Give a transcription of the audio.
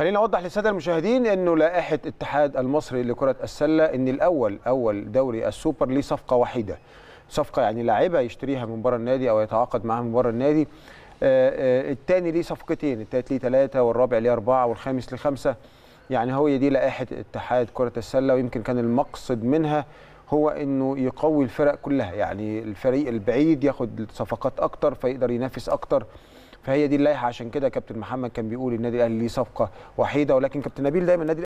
خلينا اوضح للساده المشاهدين انه لائحه الاتحاد المصري لكره السله ان الاول اول دوري السوبر ليه صفقه وحيده صفقه يعني لاعبه يشتريها من بره النادي او يتعاقد معاها من بره النادي آه، آه، الثاني ليه صفقتين الثالث ليه ثلاثه والرابع ليه اربعه والخامس لخمسه يعني هو دي لائحه اتحاد كره السله ويمكن كان المقصد منها هو انه يقوي الفرق كلها يعني الفريق البعيد ياخد صفقات اكتر فيقدر ينافس اكتر فهي دي اللائحه عشان كده كابتن محمد كان بيقول النادي الاهلي ليه صفقه وحيده ولكن كابتن نبيل دايما النادي